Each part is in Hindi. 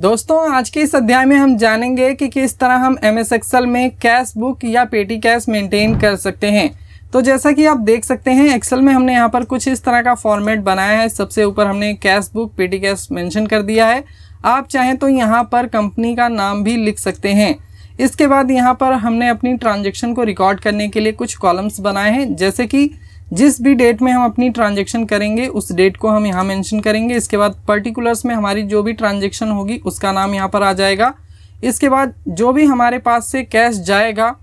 दोस्तों आज के इस अध्याय में हम जानेंगे कि किस तरह हम एम एस एक्सल में कैश बुक या पेटी कैश मेंटेन कर सकते हैं तो जैसा कि आप देख सकते हैं एक्सेल में हमने यहाँ पर कुछ इस तरह का फॉर्मेट बनाया है सबसे ऊपर हमने cash book petty cash mention कर दिया है आप चाहें तो यहाँ पर कंपनी का नाम भी लिख सकते हैं इसके बाद यहाँ पर हमने अपनी ट्रांजेक्शन को रिकॉर्ड करने के लिए कुछ कॉलम्स बनाए हैं जैसे कि जिस भी डेट में हम अपनी ट्रांजेक्शन करेंगे उस डेट को हम यहाँ मेंशन करेंगे इसके बाद पर्टिकुलर्स में हमारी जो भी ट्रांजेक्शन होगी उसका नाम यहाँ पर आ जाएगा इसके बाद जो भी हमारे पास से कैश जाएगा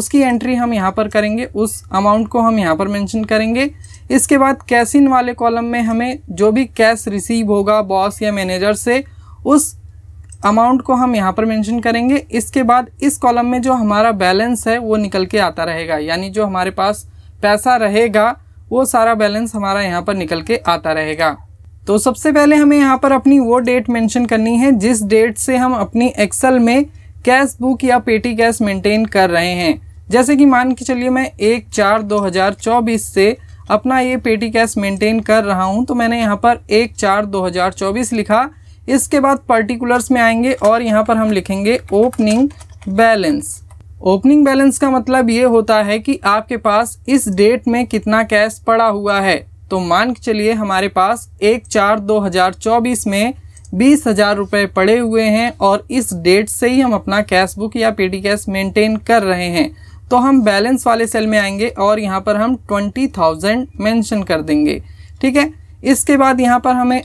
उसकी एंट्री हम यहाँ पर करेंगे उस अमाउंट को हम यहाँ पर मेंशन करेंगे इसके बाद कैश इन वाले कॉलम में हमें जो भी कैश रिसीव होगा बॉस या मैनेजर से उस अमाउंट को हम यहाँ पर मेंशन करेंगे इसके बाद इस कॉलम में जो हमारा बैलेंस है वो निकल के आता रहेगा यानी जो हमारे पास पैसा रहेगा वो सारा बैलेंस हमारा यहाँ पर निकल के आता रहेगा तो सबसे पहले हमें यहाँ पर अपनी वो डेट मेंशन करनी है जिस डेट से हम अपनी एक्सेल में कैश बुक या पेटी कैश मेंटेन कर रहे हैं जैसे कि मान के चलिए मैं एक चार दो हज़ार चौबीस से अपना ये पेटी कैश मेंटेन कर रहा हूँ तो मैंने यहाँ पर एक चार दो हज़ार चौबीस लिखा इसके बाद पर्टिकुलर्स में आएंगे और यहाँ पर हम लिखेंगे ओपनिंग बैलेंस ओपनिंग बैलेंस का मतलब ये होता है कि आपके पास इस डेट में कितना कैश पड़ा हुआ है तो मान के चलिए हमारे पास एक चार दो हज़ार चौबीस में बीस हज़ार रुपये पड़े हुए हैं और इस डेट से ही हम अपना कैश बुक या पीडी कैश मेंटेन कर रहे हैं तो हम बैलेंस वाले सेल में आएंगे और यहाँ पर हम ट्वेंटी थाउजेंड मैंशन कर देंगे ठीक है इसके बाद यहाँ पर हमें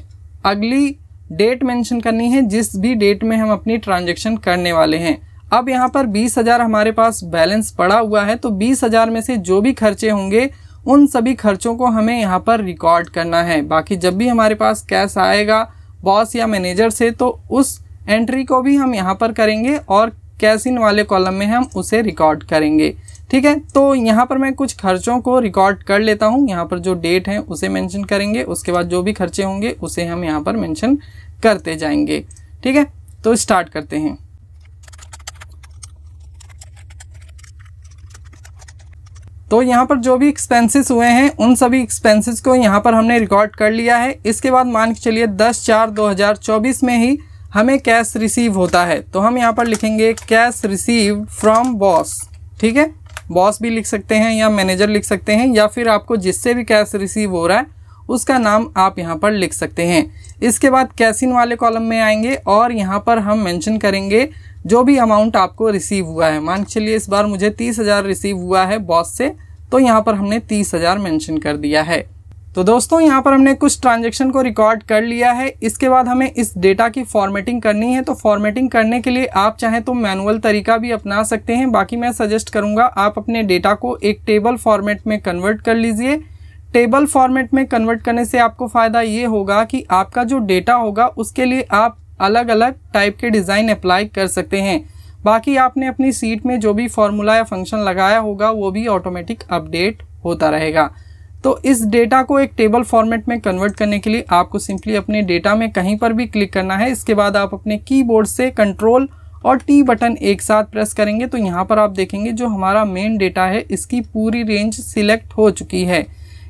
अगली डेट मेंशन करनी है जिस भी डेट में हम अपनी ट्रांजेक्शन करने वाले हैं अब यहाँ पर बीस हज़ार हमारे पास बैलेंस पड़ा हुआ है तो बीस हज़ार में से जो भी खर्चे होंगे उन सभी खर्चों को हमें यहाँ पर रिकॉर्ड करना है बाकी जब भी हमारे पास कैश आएगा बॉस या मैनेजर से तो उस एंट्री को भी हम यहाँ पर करेंगे और कैश इन वाले कॉलम में हम उसे रिकॉर्ड करेंगे ठीक है तो यहाँ पर मैं कुछ खर्चों को रिकॉर्ड कर लेता हूँ यहाँ पर जो डेट है उसे मेंशन करेंगे उसके बाद जो भी खर्चे होंगे उसे हम यहाँ पर मेंशन करते जाएंगे ठीक है तो स्टार्ट करते हैं तो यहाँ पर जो भी एक्सपेंसेस हुए हैं उन सभी एक्सपेंसेस को यहाँ पर हमने रिकॉर्ड कर लिया है इसके बाद मान के चलिए 10 चार 2024 में ही हमें कैश रिसीव होता है तो हम यहाँ पर लिखेंगे कैश रिसीव फ्रॉम बॉस ठीक है बॉस भी लिख सकते हैं या मैनेजर लिख सकते हैं या फिर आपको जिससे भी कैश रिसीव हो रहा है उसका नाम आप यहाँ पर लिख सकते हैं इसके बाद कैसिन वाले कॉलम में आएंगे और यहाँ पर हम मैंशन करेंगे जो भी अमाउंट आपको रिसीव हुआ है मान के चलिए इस बार मुझे तीस हज़ार रिसीव हुआ है बॉस से तो यहाँ पर हमने तीस हज़ार मैंशन कर दिया है तो दोस्तों यहाँ पर हमने कुछ ट्रांजेक्शन को रिकॉर्ड कर लिया है इसके बाद हमें इस डेटा की फॉर्मेटिंग करनी है तो फॉर्मेटिंग करने के लिए आप चाहें तो मैनुअल तरीका भी अपना सकते हैं बाकी मैं सजेस्ट करूँगा आप अपने डेटा को एक टेबल फॉर्मेट में कन्वर्ट कर लीजिए टेबल फॉर्मेट में कन्वर्ट करने से आपको फ़ायदा ये होगा कि आपका जो डेटा होगा उसके लिए आप अलग अलग टाइप के डिज़ाइन अप्लाई कर सकते हैं बाकी आपने अपनी सीट में जो भी फॉर्मूला या फंक्शन लगाया होगा वो भी ऑटोमेटिक अपडेट होता रहेगा तो इस डेटा को एक टेबल फॉर्मेट में कन्वर्ट करने के लिए आपको सिंपली अपने डेटा में कहीं पर भी क्लिक करना है इसके बाद आप अपने कीबोर्ड से कंट्रोल और टी बटन एक साथ प्रेस करेंगे तो यहाँ पर आप देखेंगे जो हमारा मेन डेटा है इसकी पूरी रेंज सिलेक्ट हो चुकी है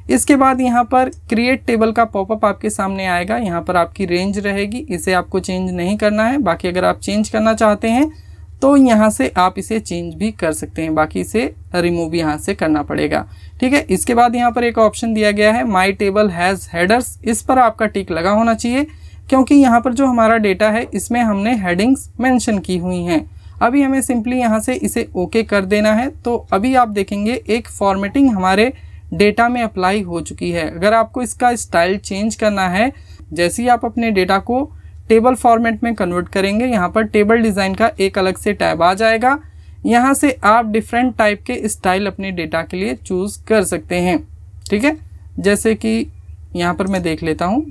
इसके बाद यहाँ पर क्रिएट टेबल का पॉपअप आपके सामने आएगा यहाँ पर आपकी रेंज रहेगी इसे आपको चेंज नहीं करना है बाकी अगर आप चेंज करना चाहते हैं तो यहाँ से आप इसे चेंज भी कर सकते हैं बाकी इसे रिमूव यहाँ से करना पड़ेगा ठीक है इसके बाद यहाँ पर एक ऑप्शन दिया गया है माई टेबल हैज़ हेडर्स इस पर आपका टिक लगा होना चाहिए क्योंकि यहाँ पर जो हमारा डेटा है इसमें हमने हेडिंग्स मैंशन की हुई हैं अभी हमें सिंपली यहाँ से इसे ओके कर देना है तो अभी आप देखेंगे एक फॉर्मेटिंग हमारे डेटा में अप्लाई हो चुकी है अगर आपको इसका स्टाइल चेंज करना है जैसे ही आप अपने डेटा को टेबल फॉर्मेट में कन्वर्ट करेंगे यहाँ पर टेबल डिज़ाइन का एक अलग से टैब आ जाएगा यहाँ से आप डिफरेंट टाइप के स्टाइल अपने डेटा के लिए चूज़ कर सकते हैं ठीक है जैसे कि यहाँ पर मैं देख लेता हूँ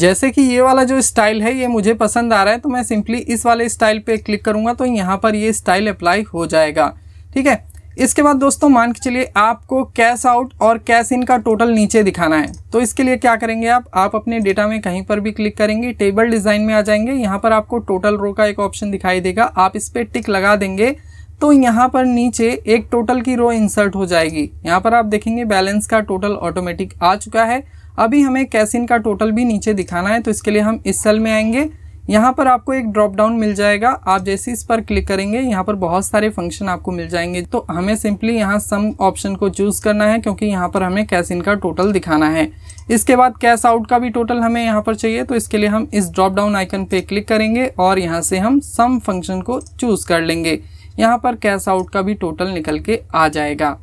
जैसे कि ये वाला जो स्टाइल है ये मुझे पसंद आ रहा है तो मैं सिंपली इस वाले स्टाइल पे क्लिक करूँगा तो यहाँ पर ये स्टाइल अप्लाई हो जाएगा ठीक है इसके बाद दोस्तों मान के चलिए आपको कैश आउट और कैश इन का टोटल नीचे दिखाना है तो इसके लिए क्या करेंगे आप आप अपने डेटा में कहीं पर भी क्लिक करेंगे टेबल डिज़ाइन में आ जाएंगे यहाँ पर आपको टोटल रो का एक ऑप्शन दिखाई देगा आप इस पर टिक लगा देंगे तो यहाँ पर नीचे एक टोटल की रो इंसर्ट हो जाएगी यहाँ पर आप देखेंगे बैलेंस का टोटल ऑटोमेटिक आ चुका है अभी हमें कैश इन का टोटल भी नीचे दिखाना है तो इसके लिए हम इस सेल में आएंगे यहाँ पर आपको एक ड्रॉप डाउन मिल जाएगा आप जैसे इस पर क्लिक करेंगे यहाँ पर बहुत सारे फंक्शन आपको मिल जाएंगे तो हमें सिंपली यहाँ सम ऑप्शन को चूज करना है क्योंकि यहाँ पर हमें कैश इन का टोटल दिखाना है इसके बाद कैश आउट का भी टोटल हमें यहाँ पर चाहिए तो इसके लिए हम इस ड्रॉप डाउन आइकन पे क्लिक करेंगे और यहाँ से हम सम फंक्शन को चूज़ कर लेंगे यहाँ पर कैश आउट का भी टोटल निकल के आ जाएगा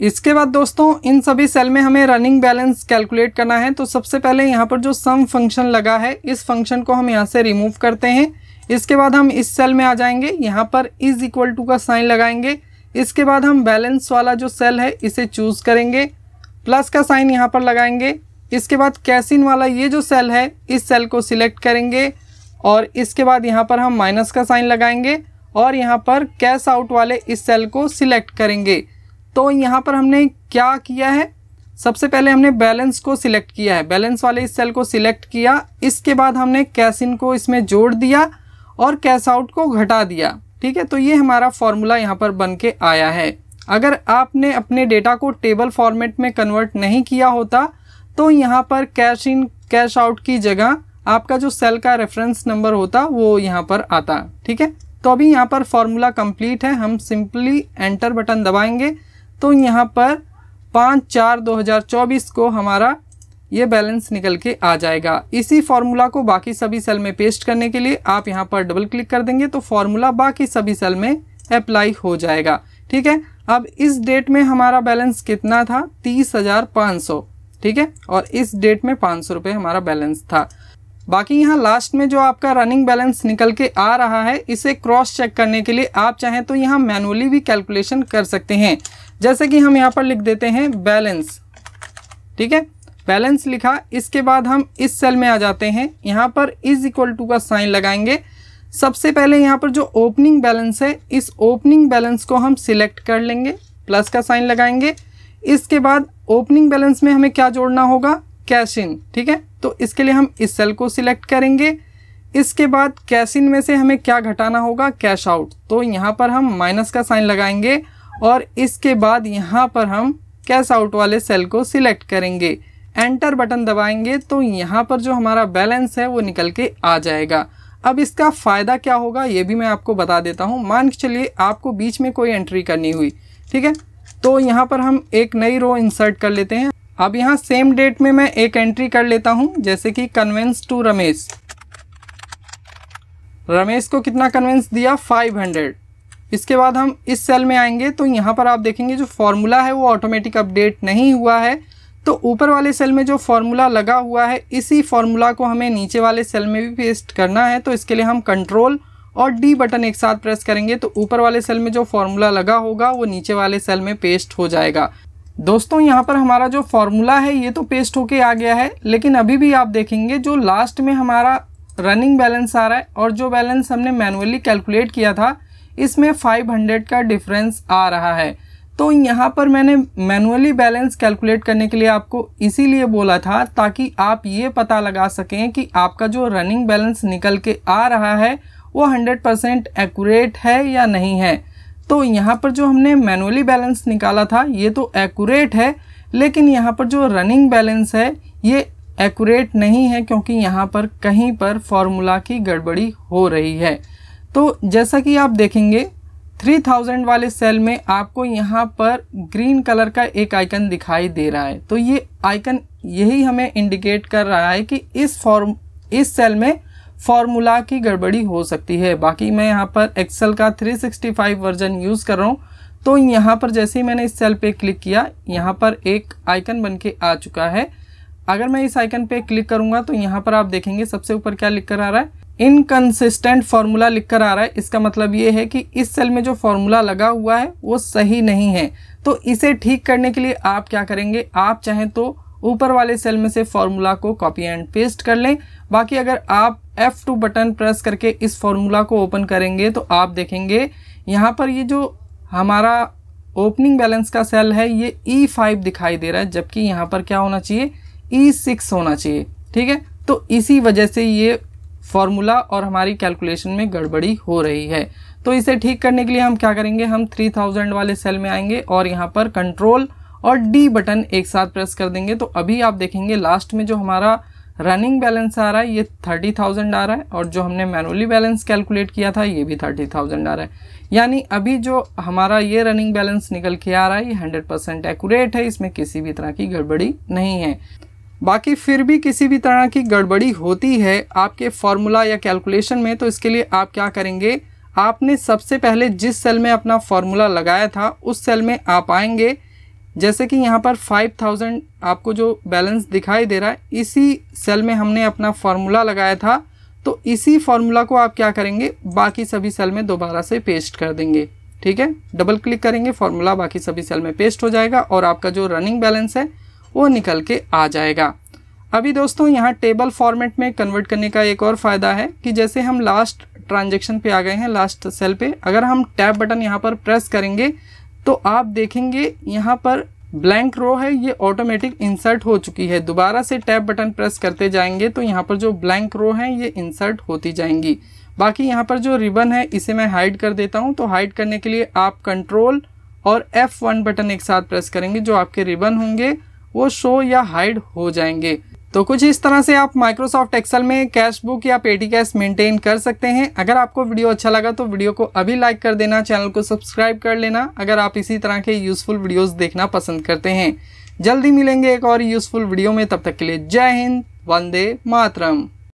इसके बाद दोस्तों इन सभी सेल में हमें रनिंग बैलेंस कैलकुलेट करना है तो सबसे पहले यहाँ पर जो सम फंक्शन लगा है इस फंक्शन को हम यहाँ से रिमूव करते हैं इसके बाद हम इस सेल में आ जाएंगे यहाँ पर इज इक्वल टू का साइन लगाएंगे इसके बाद हम बैलेंस वाला जो सेल है इसे चूज़ करेंगे प्लस का साइन यहाँ पर लगाएंगे इसके बाद कैसिन वाला ये जो सेल है इस सेल को सिलेक्ट करेंगे और इसके बाद यहाँ पर हम माइनस का साइन लगाएंगे और यहाँ पर कैश आउट वाले इस सेल को सिलेक्ट करेंगे तो यहाँ पर हमने क्या किया है सबसे पहले हमने बैलेंस को सिलेक्ट किया है बैलेंस वाले इस सेल को सिलेक्ट किया इसके बाद हमने कैश इन को इसमें जोड़ दिया और कैश आउट को घटा दिया ठीक है तो ये हमारा फॉर्मूला यहाँ पर बन के आया है अगर आपने अपने डेटा को टेबल फॉर्मेट में कन्वर्ट नहीं किया होता तो यहाँ पर कैश इन कैश आउट की जगह आपका जो सेल का रेफरेंस नंबर होता वो यहाँ पर आता ठीक है तो अभी यहाँ पर फॉर्मूला कंप्लीट है हम सिंपली एंटर बटन दबाएंगे तो यहाँ पर पाँच चार 2024 को हमारा ये बैलेंस निकल के आ जाएगा इसी फार्मूला को बाकी सभी सेल में पेस्ट करने के लिए आप यहाँ पर डबल क्लिक कर देंगे तो फार्मूला बाकी सभी सेल में अप्लाई हो जाएगा ठीक है अब इस डेट में हमारा बैलेंस कितना था तीस हज़ार पाँच सौ ठीक है और इस डेट में पाँच सौ रुपये हमारा बैलेंस था बाकी यहाँ लास्ट में जो आपका रनिंग बैलेंस निकल के आ रहा है इसे क्रॉस चेक करने के लिए आप चाहें तो यहाँ मैनुअली भी कैलकुलेशन कर सकते हैं जैसे कि हम यहाँ पर लिख देते हैं बैलेंस ठीक है बैलेंस लिखा इसके बाद हम इस सेल में आ जाते हैं यहाँ पर इज इक्वल टू का साइन लगाएंगे सबसे पहले यहाँ पर जो ओपनिंग बैलेंस है इस ओपनिंग बैलेंस को हम सिलेक्ट कर लेंगे प्लस का साइन लगाएंगे इसके बाद ओपनिंग बैलेंस में हमें क्या जोड़ना होगा कैशिन ठीक है तो इसके लिए हम इस सेल को सिलेक्ट करेंगे इसके बाद कैशिन में से हमें क्या घटाना होगा कैश आउट तो यहाँ पर हम माइनस का साइन लगाएंगे और इसके बाद यहाँ पर हम कैश आउट वाले सेल को सिलेक्ट करेंगे एंटर बटन दबाएंगे तो यहाँ पर जो हमारा बैलेंस है वो निकल के आ जाएगा अब इसका फ़ायदा क्या होगा ये भी मैं आपको बता देता हूँ मान के चलिए आपको बीच में कोई एंट्री करनी हुई ठीक है तो यहाँ पर हम एक नई रो इंसर्ट कर लेते हैं अब यहाँ सेम डेट में मैं एक एंट्री कर लेता हूँ जैसे कि कन्वेंस टू रमेश रमेश को कितना कन्वेंस दिया 500 इसके बाद हम इस सेल में आएंगे तो यहाँ पर आप देखेंगे जो फॉर्मूला है वो ऑटोमेटिक अपडेट नहीं हुआ है तो ऊपर वाले सेल में जो फॉर्मूला लगा हुआ है इसी फॉर्मूला को हमें नीचे वाले सेल में भी पेस्ट करना है तो इसके लिए हम कंट्रोल और डी बटन एक साथ प्रेस करेंगे तो ऊपर वाले सेल में जो फॉर्मूला लगा होगा वो नीचे वाले सेल में पेस्ट हो जाएगा दोस्तों यहाँ पर हमारा जो फॉर्मूला है ये तो पेस्ट होके आ गया है लेकिन अभी भी आप देखेंगे जो लास्ट में हमारा रनिंग बैलेंस आ रहा है और जो बैलेंस हमने मैनुअली कैलकुलेट किया था इसमें 500 का डिफरेंस आ रहा है तो यहाँ पर मैंने मैनुअली बैलेंस कैलकुलेट करने के लिए आपको इसीलिए बोला था ताकि आप ये पता लगा सकें कि आपका जो रनिंग बैलेंस निकल के आ रहा है वो 100% एक्यूरेट है या नहीं है तो यहाँ पर जो हमने मैनुअली बैलेंस निकाला था ये तो एक्यूरेट है लेकिन यहाँ पर जो रनिंग बैलेंस है ये एक्यूरेट नहीं है क्योंकि यहाँ पर कहीं पर फॉर्मूला की गड़बड़ी हो रही है तो जैसा कि आप देखेंगे 3000 वाले सेल में आपको यहाँ पर ग्रीन कलर का एक आइकन दिखाई दे रहा है तो ये आइकन यही हमें इंडिकेट कर रहा है कि इस फॉर्म इस सेल में फार्मूला की गड़बड़ी हो सकती है बाकी मैं यहाँ पर एक्सेल का 365 वर्जन यूज़ कर रहा हूँ तो यहाँ पर जैसे ही मैंने इस सेल पे क्लिक किया यहाँ पर एक आइकन बन के आ चुका है अगर मैं इस आइकन पे क्लिक करूँगा तो यहाँ पर आप देखेंगे सबसे ऊपर क्या लिख कर आ रहा है इनकन्सिस्टेंट फार्मूला लिख कर आ रहा है इसका मतलब ये है कि इस सेल में जो फार्मूला लगा हुआ है वो सही नहीं है तो इसे ठीक करने के लिए आप क्या करेंगे आप चाहें तो ऊपर वाले सेल में से फार्मूला को कॉपी एंड पेस्ट कर लें बाकी अगर आप F2 बटन प्रेस करके इस फॉर्मूला को ओपन करेंगे तो आप देखेंगे यहाँ पर ये जो हमारा ओपनिंग बैलेंस का सेल है ये E5 दिखाई दे रहा है जबकि यहाँ पर क्या होना चाहिए E6 होना चाहिए ठीक है तो इसी वजह से ये फॉर्मूला और हमारी कैलकुलेशन में गड़बड़ी हो रही है तो इसे ठीक करने के लिए हम क्या करेंगे हम 3000 वाले सेल में आएंगे और यहाँ पर कंट्रोल और डी बटन एक साथ प्रेस कर देंगे तो अभी आप देखेंगे लास्ट में जो हमारा रनिंग बैलेंस आ रहा है ये थर्टी थाउजेंड आ रहा है और जो हमने मैनुअली बैलेंस कैलकुलेट किया था ये भी थर्टी थाउजेंड आ रहा है यानी अभी जो हमारा ये रनिंग बैलेंस निकल के आ रहा है ये हंड्रेड परसेंट एकूरेट है इसमें किसी भी तरह की गड़बड़ी नहीं है बाकी फिर भी किसी भी तरह की गड़बड़ी होती है आपके फॉर्मूला या कैलकुलेशन में तो इसके लिए आप क्या करेंगे आपने सबसे पहले जिस सेल में अपना फॉर्मूला लगाया था उस सेल में आप आएंगे जैसे कि यहाँ पर 5000 आपको जो बैलेंस दिखाई दे रहा है इसी सेल में हमने अपना फार्मूला लगाया था तो इसी फार्मूला को आप क्या करेंगे बाकी सभी सेल में दोबारा से पेस्ट कर देंगे ठीक है डबल क्लिक करेंगे फार्मूला बाकी सभी सेल में पेस्ट हो जाएगा और आपका जो रनिंग बैलेंस है वो निकल के आ जाएगा अभी दोस्तों यहाँ टेबल फॉर्मेट में कन्वर्ट करने का एक और फ़ायदा है कि जैसे हम लास्ट ट्रांजेक्शन पे आ गए हैं लास्ट सेल पे अगर हम टैब बटन यहाँ पर प्रेस करेंगे तो आप देखेंगे यहाँ पर ब्लैंक रो है ये ऑटोमेटिक इंसर्ट हो चुकी है दोबारा से टैब बटन प्रेस करते जाएंगे तो यहाँ पर जो ब्लैंक रो है ये इंसर्ट होती जाएंगी बाकी यहाँ पर जो रिबन है इसे मैं हाइड कर देता हूँ तो हाइड करने के लिए आप कंट्रोल और F1 बटन एक साथ प्रेस करेंगे जो आपके रिबन होंगे वो शो या हाइड हो जाएंगे तो कुछ इस तरह से आप माइक्रोसॉफ्ट एक्सेल में कैश बुक या पेटी कैश मेंटेन कर सकते हैं अगर आपको वीडियो अच्छा लगा तो वीडियो को अभी लाइक कर देना चैनल को सब्सक्राइब कर लेना अगर आप इसी तरह के यूजफुल वीडियोस देखना पसंद करते हैं जल्दी मिलेंगे एक और यूजफुल वीडियो में तब तक के लिए जय हिंद वंदे मातरम